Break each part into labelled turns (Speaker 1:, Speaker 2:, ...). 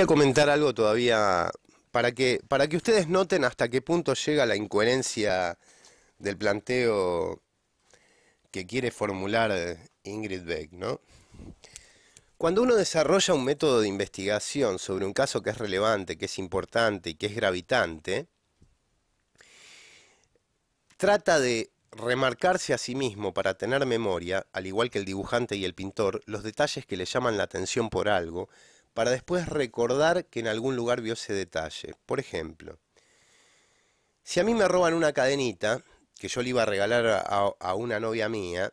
Speaker 1: a comentar algo todavía para que, para que ustedes noten hasta qué punto llega la incoherencia del planteo que quiere formular Ingrid Beck, ¿no? Cuando uno desarrolla un método de investigación sobre un caso que es relevante, que es importante y que es gravitante, trata de remarcarse a sí mismo para tener memoria, al igual que el dibujante y el pintor, los detalles que le llaman la atención por algo, para después recordar que en algún lugar vio ese detalle. Por ejemplo, si a mí me roban una cadenita, que yo le iba a regalar a, una novia mía,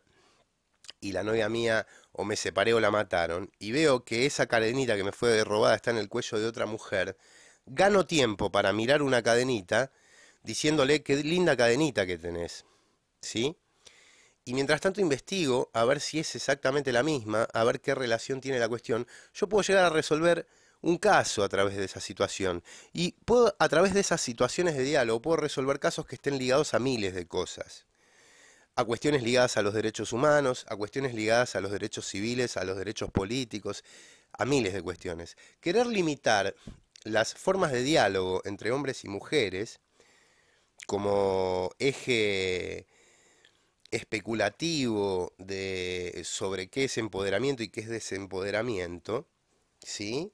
Speaker 1: y la novia mía o me separé o la mataron, y veo que esa cadenita que me fue robada está en el cuello de otra mujer, gano tiempo para mirar una cadenita diciéndole qué linda cadenita que tenés. ¿Sí? Y mientras tanto investigo a ver si es exactamente la misma, a ver qué relación tiene la cuestión, yo puedo llegar a resolver un caso a través de esa situación. Y puedo, a través de esas situaciones de diálogo, puedo resolver casos que estén ligados a miles de cosas. A cuestiones ligadas a los derechos humanos, a cuestiones ligadas a los derechos civiles, a los derechos políticos, a miles de cuestiones. Querer limitar las formas de diálogo entre hombres y mujeres como eje especulativo de, eh, sobre qué es empoderamiento y qué es desempoderamiento, ¿sí?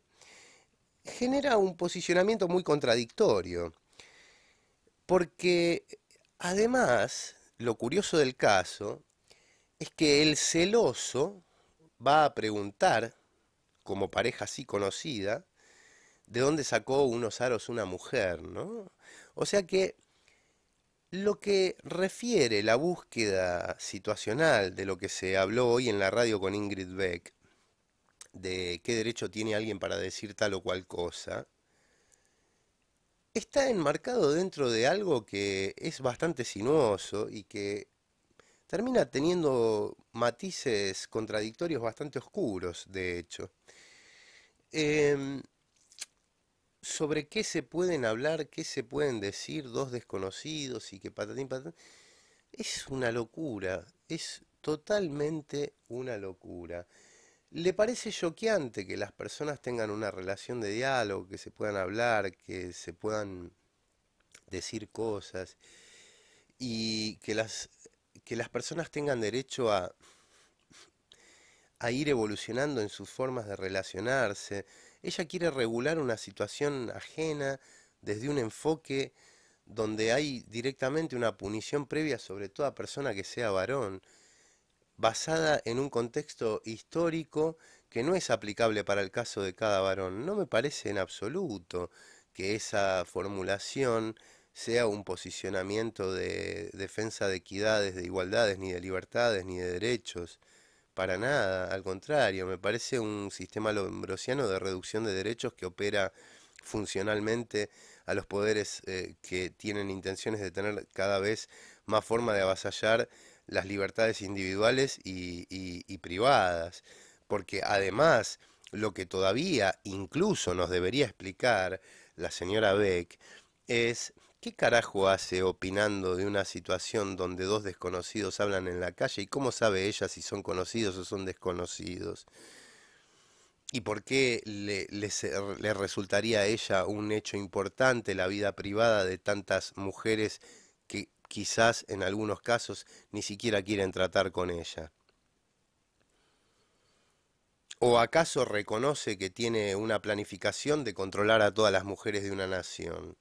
Speaker 1: genera un posicionamiento muy contradictorio. Porque además, lo curioso del caso es que el celoso va a preguntar, como pareja así conocida, de dónde sacó unos aros una mujer, ¿no? O sea que lo que refiere la búsqueda situacional de lo que se habló hoy en la radio con Ingrid Beck, de qué derecho tiene alguien para decir tal o cual cosa, está enmarcado dentro de algo que es bastante sinuoso y que termina teniendo matices contradictorios bastante oscuros, de hecho. Em, sobre qué se pueden hablar, qué se pueden decir dos desconocidos y que patatín patatín. Es una locura, es totalmente una locura. ¿Le parece choqueante que las personas tengan una relación de diálogo, que se puedan hablar, que se puedan decir cosas y que las, que las personas tengan derecho a a ir evolucionando en sus formas de relacionarse. Ella quiere regular una situación ajena desde un enfoque donde hay directamente una punición previa sobre toda persona que sea varón, basada en un contexto histórico que no es aplicable para el caso de cada varón. No me parece en absoluto que esa formulación sea un posicionamiento de defensa de equidades, de igualdades, ni de libertades, ni de derechos. Para nada, al contrario, me parece un sistema lombrosiano de reducción de derechos que opera funcionalmente a los poderes eh, que tienen intenciones de tener cada vez más forma de avasallar las libertades individuales y privadas. Porque además, lo que todavía incluso nos debería explicar la señora Beck es ¿Qué carajo hace opinando de una situación donde dos desconocidos hablan en la calle y cómo sabe ella si son conocidos o son desconocidos? ¿Y por qué le, resultaría a ella un hecho importante la vida privada de tantas mujeres que quizás en algunos casos ni siquiera quieren tratar con ella? ¿O acaso reconoce que tiene una planificación de controlar a todas las mujeres de una nación?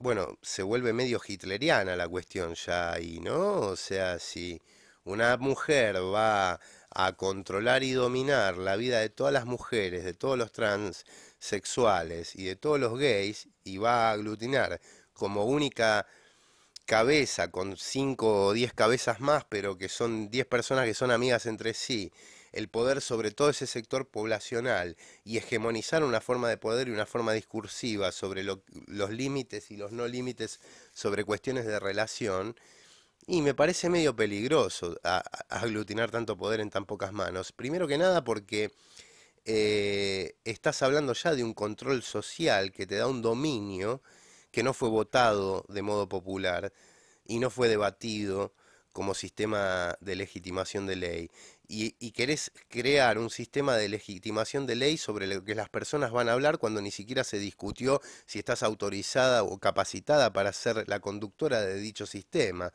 Speaker 1: bueno, se vuelve medio hitleriana la cuestión ya ahí, ¿no? O sea, si una mujer va a controlar y dominar la vida de todas las mujeres, de todos los transexuales y de todos los gays, y va a aglutinar como única cabeza con cinco o diez cabezas más, pero que son diez personas que son amigas entre sí, el poder sobre todo ese sector poblacional y hegemonizar una forma de poder y una forma discursiva sobre los límites y los no límites sobre cuestiones de relación, y me parece medio peligroso aglutinar tanto poder en tan pocas manos. Primero que nada porque eh, estás hablando ya de un control social que te da un dominio que no fue votado de modo popular y no fue debatido como sistema de legitimación de ley y, querés crear un sistema de legitimación de ley sobre lo que las personas van a hablar cuando ni siquiera se discutió si estás autorizada o capacitada para ser la conductora de dicho sistema.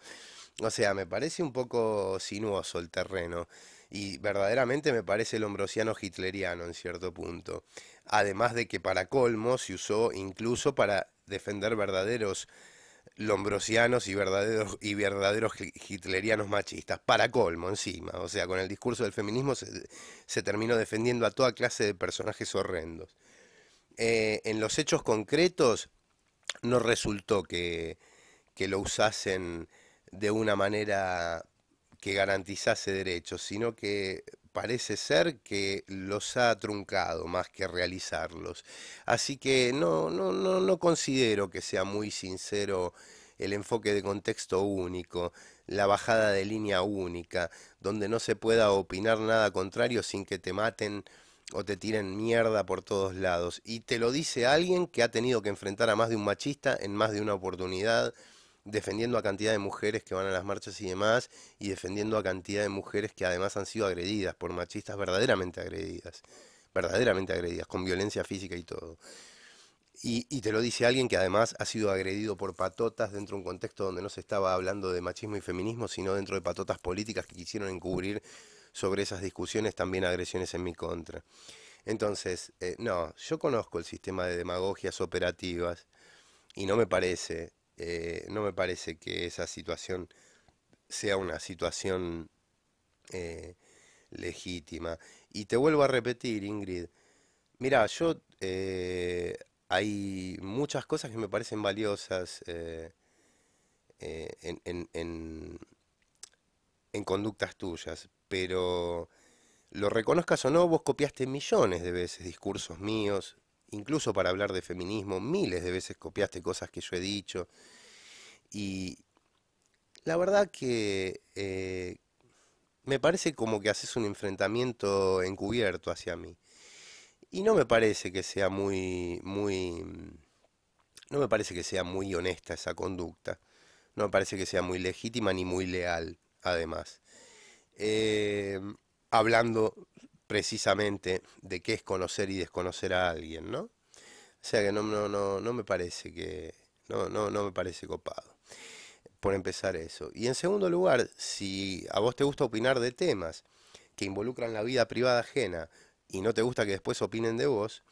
Speaker 1: O sea, me parece un poco sinuoso el terreno y verdaderamente me parece el hombrosiano hitleriano en cierto punto. Además de que para colmo se usó incluso para defender verdaderos lombrosianos y verdaderos, y verdaderos hitlerianos machistas, para colmo encima. O sea, con el discurso del feminismo se, terminó defendiendo a toda clase de personajes horrendos. Eh, en los hechos concretos no resultó que, que lo usasen de una manera que garantizase derechos, sino que parece ser que los ha truncado más que realizarlos. Así que no, no, no, no considero que sea muy sincero el enfoque de contexto único, la bajada de línea única, donde no se pueda opinar nada contrario sin que te maten o te tiren mierda por todos lados. Y te lo dice alguien que ha tenido que enfrentar a más de un machista en más de una oportunidad defendiendo a cantidad de mujeres que van a las marchas y demás, y defendiendo a cantidad de mujeres que además han sido agredidas por machistas, verdaderamente agredidas, verdaderamente agredidas, con violencia física y todo. Y, te lo dice alguien que además ha sido agredido por patotas dentro de un contexto donde no se estaba hablando de machismo y feminismo, sino dentro de patotas políticas que quisieron encubrir sobre esas discusiones también agresiones en mi contra. Entonces, eh, no, yo conozco el sistema de demagogias operativas y no me parece eh, no me parece que esa situación sea una situación eh, legítima. Y te vuelvo a repetir, Ingrid, mira, yo eh, hay muchas cosas que me parecen valiosas en, en conductas tuyas, pero lo reconozcas o no, vos copiaste millones de veces discursos míos, incluso para hablar de feminismo, miles de veces copiaste cosas que yo he dicho. Y la verdad que eh, me parece como que haces un enfrentamiento encubierto hacia mí. Y no me parece que sea muy, muy, no me parece que sea muy honesta esa conducta. No me parece que sea muy legítima ni muy leal, además. Eh, hablando precisamente de qué es conocer y desconocer a alguien, ¿no? O sea que no, no, no, me parece que. No, no, no me parece copado. Por empezar eso. Y en segundo lugar, si a vos te gusta opinar de temas que involucran la vida privada ajena y no te gusta que después opinen de vos,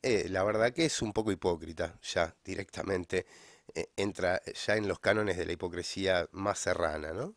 Speaker 1: eh, la verdad que es un poco hipócrita, ya directamente eh, entra ya en los cánones de la hipocresía más serrana, ¿no?